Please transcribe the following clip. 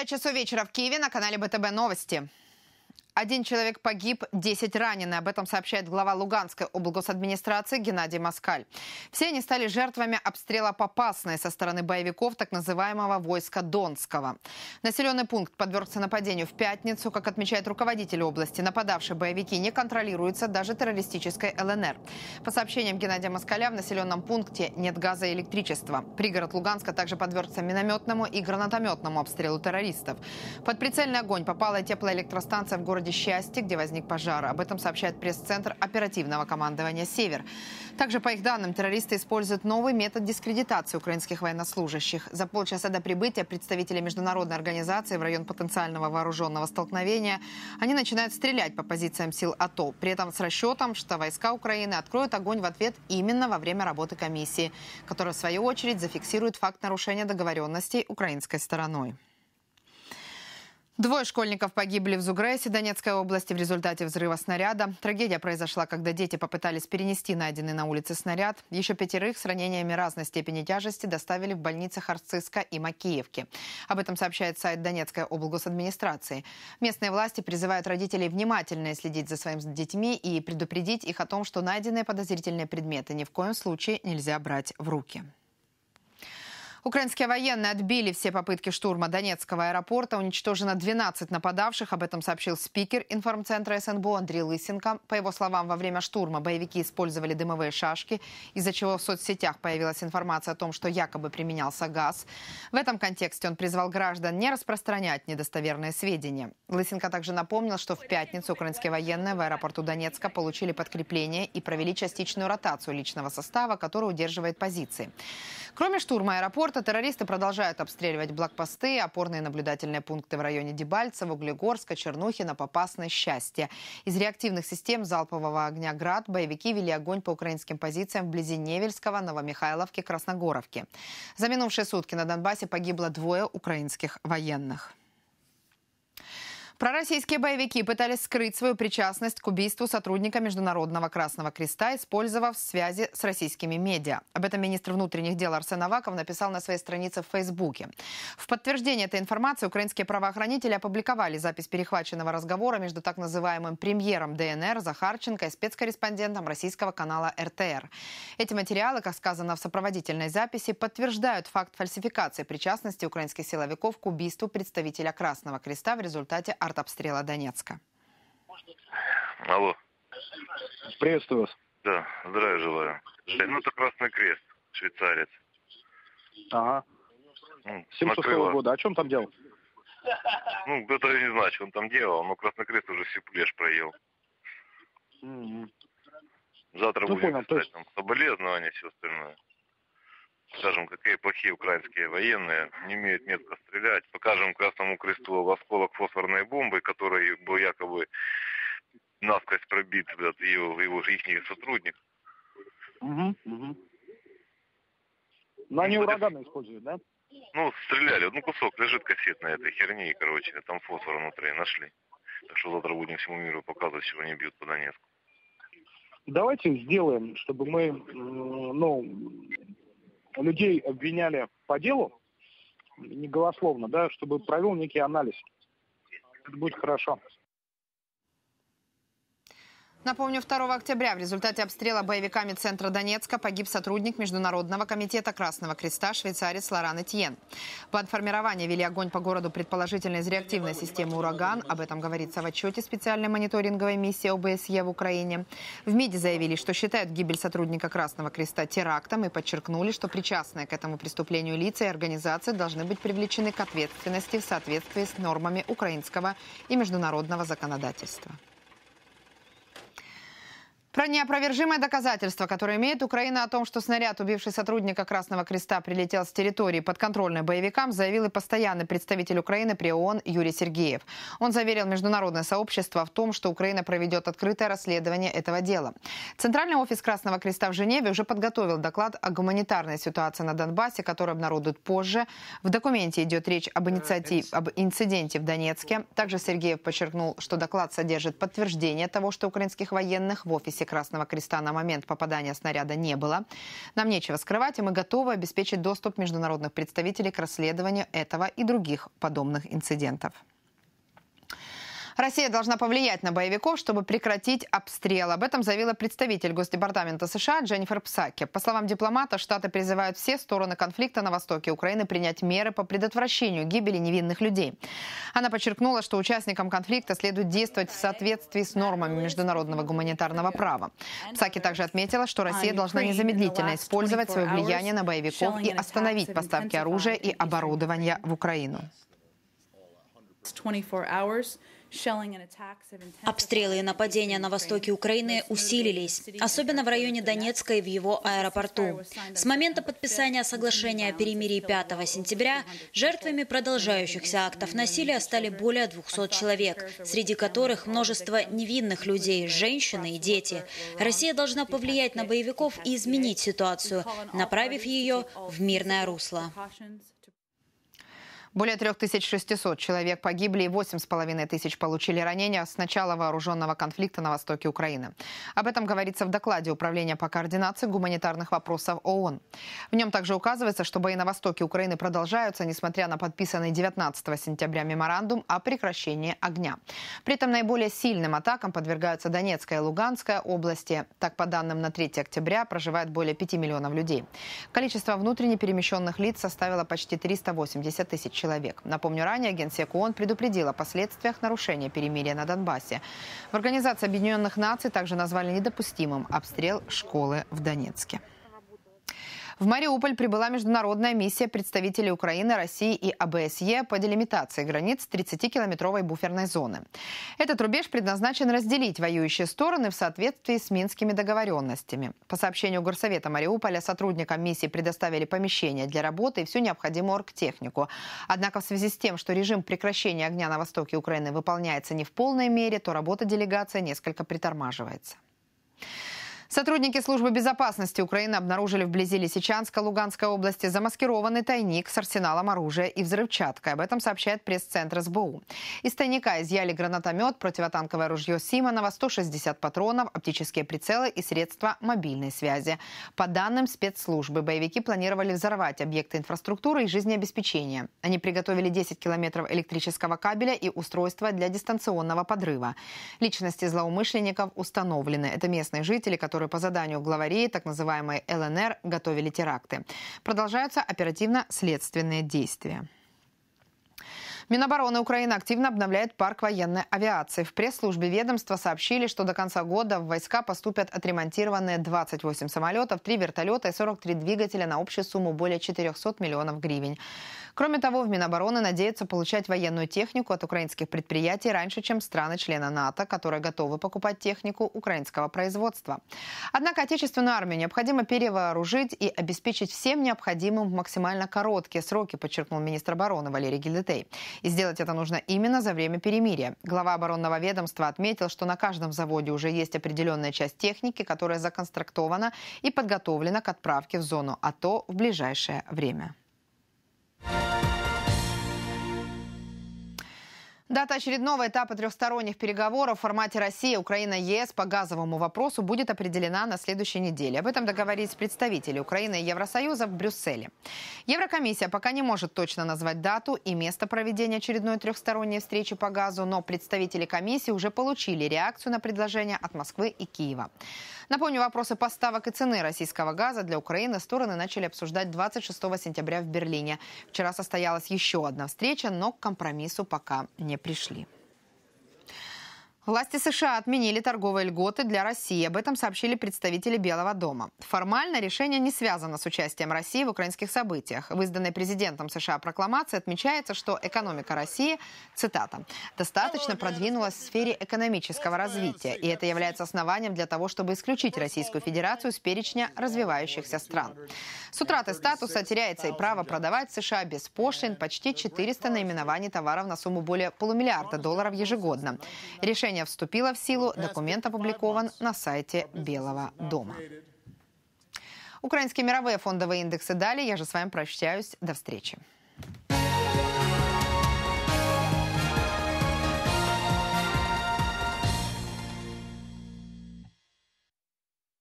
5 часов вечера в Киеве на канале БТБ Новости. Один человек погиб, 10 ранены. Об этом сообщает глава Луганской облгосадминистрации Геннадий Москаль. Все они стали жертвами обстрела Попасной со стороны боевиков так называемого войска Донского. Населенный пункт подвергся нападению в пятницу. Как отмечает руководитель области, нападавшие боевики не контролируются даже террористической ЛНР. По сообщениям Геннадия Москаля, в населенном пункте нет газа и электричества. Пригород Луганска также подвергся минометному и гранатометному обстрелу террористов. Под прицельный огонь попала теплоэлектростанция в городе городе Счастье, где возник пожар. Об этом сообщает пресс-центр оперативного командования «Север». Также, по их данным, террористы используют новый метод дискредитации украинских военнослужащих. За полчаса до прибытия представители международной организации в район потенциального вооруженного столкновения они начинают стрелять по позициям сил АТО, при этом с расчетом, что войска Украины откроют огонь в ответ именно во время работы комиссии, которая, в свою очередь, зафиксирует факт нарушения договоренностей украинской стороной. Двое школьников погибли в Зугрейсе Донецкой области в результате взрыва снаряда. Трагедия произошла, когда дети попытались перенести найденный на улице снаряд. Еще пятерых с ранениями разной степени тяжести доставили в больницы Харциска и Макиевки. Об этом сообщает сайт Донецкой облгосадминистрации. Местные власти призывают родителей внимательно следить за своими детьми и предупредить их о том, что найденные подозрительные предметы ни в коем случае нельзя брать в руки. Украинские военные отбили все попытки штурма Донецкого аэропорта. Уничтожено 12 нападавших. Об этом сообщил спикер информцентра СНБО Андрей Лысенко. По его словам, во время штурма боевики использовали дымовые шашки, из-за чего в соцсетях появилась информация о том, что якобы применялся газ. В этом контексте он призвал граждан не распространять недостоверные сведения. Лысенко также напомнил, что в пятницу украинские военные в аэропорту Донецка получили подкрепление и провели частичную ротацию личного состава, который удерживает позиции. Кроме штурма аэропорта, спорта террористы продолжают обстреливать блокпосты опорные наблюдательные пункты в районе Дебальцева, Углегорска, Чернухина, Попасное, Счастье. Из реактивных систем залпового огня «Град» боевики вели огонь по украинским позициям вблизи Невельского, Новомихайловки, Красногоровки. За минувшие сутки на Донбассе погибло двое украинских военных. Пророссийские боевики пытались скрыть свою причастность к убийству сотрудника Международного Красного Креста, использовав связи с российскими медиа. Об этом министр внутренних дел Арсен Аваков написал на своей странице в Фейсбуке. В подтверждение этой информации украинские правоохранители опубликовали запись перехваченного разговора между так называемым премьером ДНР Захарченко и спецкорреспондентом российского канала РТР. Эти материалы, как сказано в сопроводительной записи, подтверждают факт фальсификации причастности украинских силовиков к убийству представителя Красного Креста в результате арт обстрела Донецка. Алло. Приветствую вас. Да, здравия желаю. Шайнута э, Красный Крест, швейцарец. Ага. Ну, 76 -го года. О чем там делал? Ну, это я не знаю, что он там делал, но Красный Крест уже всю плешь проел. Mm -hmm. Завтра ну, будем понял, писать, есть... там соболезнования, все остальное скажем, какие плохие украинские военные, не имеют метко стрелять. Покажем Красному Кресту осколок фосфорной бомбы, который был якобы насквозь пробит этот, его, его их сотрудник. Угу, угу. Но они ну, ураганы используют, да? Ну, стреляли. Ну, кусок лежит кассетной этой херни, короче, там фосфор внутри нашли. Так что завтра будем всему миру показывать, чего они бьют по Донецку. Давайте сделаем, чтобы мы, ну, людей обвиняли по делу, не голословно, да, чтобы провел некий анализ. Это будет хорошо. Напомню, 2 октября в результате обстрела боевиками центра Донецка погиб сотрудник Международного комитета Красного Креста швейцарец Лоран Этьен. Планформирование вели огонь по городу предположительно из реактивной системы «Ураган». Об этом говорится в отчете специальной мониторинговой миссии ОБСЕ в Украине. В МИДе заявили, что считают гибель сотрудника Красного Креста терактом и подчеркнули, что причастные к этому преступлению лица и организации должны быть привлечены к ответственности в соответствии с нормами украинского и международного законодательства. Про неопровержимое доказательство, которое имеет Украина о том, что снаряд, убивший сотрудника Красного Креста, прилетел с территории подконтрольной боевикам, заявил и постоянный представитель Украины при ООН Юрий Сергеев. Он заверил международное сообщество в том, что Украина проведет открытое расследование этого дела. Центральный офис Красного Креста в Женеве уже подготовил доклад о гуманитарной ситуации на Донбассе, который обнародуют позже. В документе идет речь об, инициатив... Э, об инциденте в Донецке. Также Сергеев подчеркнул, что доклад содержит подтверждение того, что украинских военных в офисе миссии Красного Креста на момент попадания снаряда не было. Нам нечего скрывать, и мы готовы обеспечить доступ международных представителей к расследованию этого и других подобных инцидентов. Россия должна повлиять на боевиков, чтобы прекратить обстрел. Об этом заявила представитель Госдепартамента США Дженнифер Псаки. По словам дипломата, Штаты призывают все стороны конфликта на востоке Украины принять меры по предотвращению гибели невинных людей. Она подчеркнула, что участникам конфликта следует действовать в соответствии с нормами международного гуманитарного права. Псаки также отметила, что Россия должна незамедлительно использовать свое влияние на боевиков и остановить поставки оружия и оборудования в Украину. Обстрелы и нападения на востоке Украины усилились, особенно в районе Донецка и в его аэропорту. С момента подписания соглашения о перемирии 5 сентября жертвами продолжающихся актов насилия стали более 200 человек, среди которых множество невинных людей, женщины и дети. Россия должна повлиять на боевиков и изменить ситуацию, направив ее в мирное русло. Более 3600 человек погибли и 8,5 тысяч получили ранения с начала вооруженного конфликта на востоке Украины. Об этом говорится в докладе Управления по координации гуманитарных вопросов ООН. В нем также указывается, что бои на востоке Украины продолжаются, несмотря на подписанный 19 сентября меморандум о прекращении огня. При этом наиболее сильным атакам подвергаются Донецкая и Луганская области. Так, по данным на 3 октября, проживает более 5 миллионов людей. Количество внутренне перемещенных лиц составило почти 380 тысяч человек. Напомню, ранее Генсек ООН предупредил о последствиях нарушения перемирия на Донбассе. В Организации Объединенных Наций также назвали недопустимым обстрел школы в Донецке. В Мариуполь прибыла международная миссия представителей Украины, России и АБСЕ по делимитации границ 30-километровой буферной зоны. Этот рубеж предназначен разделить воюющие стороны в соответствии с минскими договоренностями. По сообщению Горсовета Мариуполя, сотрудникам миссии предоставили помещение для работы и всю необходимую оргтехнику. Однако в связи с тем, что режим прекращения огня на востоке Украины выполняется не в полной мере, то работа делегации несколько притормаживается. Сотрудники службы безопасности Украины обнаружили вблизи Лисичанска Луганской области замаскированный тайник с арсеналом оружия и взрывчаткой. Об этом сообщает пресс-центр СБУ. Из тайника изъяли гранатомет, противотанковое ружье Симонова, 160 патронов, оптические прицелы и средства мобильной связи. По данным спецслужбы, боевики планировали взорвать объекты инфраструктуры и жизнеобеспечения. Они приготовили 10 километров электрического кабеля и устройства для дистанционного подрыва. Личности злоумышленников установлены. Это местные жители, которые которые по заданию главарей так называемой ЛНР готовили теракты. Продолжаются оперативно-следственные действия. Минобороны Украины активно обновляет парк военной авиации. В пресс-службе ведомства сообщили, что до конца года в войска поступят отремонтированные 28 самолетов, 3 вертолета и 43 двигателя на общую сумму более 400 миллионов гривен. Кроме того, в Минобороны надеются получать военную технику от украинских предприятий раньше, чем страны-члены НАТО, которые готовы покупать технику украинского производства. Однако отечественную армию необходимо перевооружить и обеспечить всем необходимым в максимально короткие сроки, подчеркнул министр обороны Валерий Гильдетей. И сделать это нужно именно за время перемирия. Глава оборонного ведомства отметил, что на каждом заводе уже есть определенная часть техники, которая законстрактована и подготовлена к отправке в зону АТО в ближайшее время. Дата очередного этапа трехсторонних переговоров в формате Россия, Украина, ЕС по газовому вопросу будет определена на следующей неделе. Об этом договорились представители Украины и Евросоюза в Брюсселе. Еврокомиссия пока не может точно назвать дату и место проведения очередной трехсторонней встречи по газу, но представители комиссии уже получили реакцию на предложение от Москвы и Киева. Напомню, вопросы поставок и цены российского газа для Украины стороны начали обсуждать 26 сентября в Берлине. Вчера состоялась еще одна встреча, но к компромиссу пока не пришли. Власти США отменили торговые льготы для России. Об этом сообщили представители Белого дома. Формально решение не связано с участием России в украинских событиях. В изданной президентом США прокламации отмечается, что экономика России, цитата, «достаточно продвинулась в сфере экономического развития, и это является основанием для того, чтобы исключить Российскую Федерацию с перечня развивающихся стран». С утраты статуса теряется и право продавать в США без пошлин почти 400 наименований товаров на сумму более полумиллиарда долларов ежегодно. Решение решение вступило в силу, документ опубликован на сайте Белого дома. Украинские мировые фондовые индексы далее. Я же с вами прощаюсь. До встречи.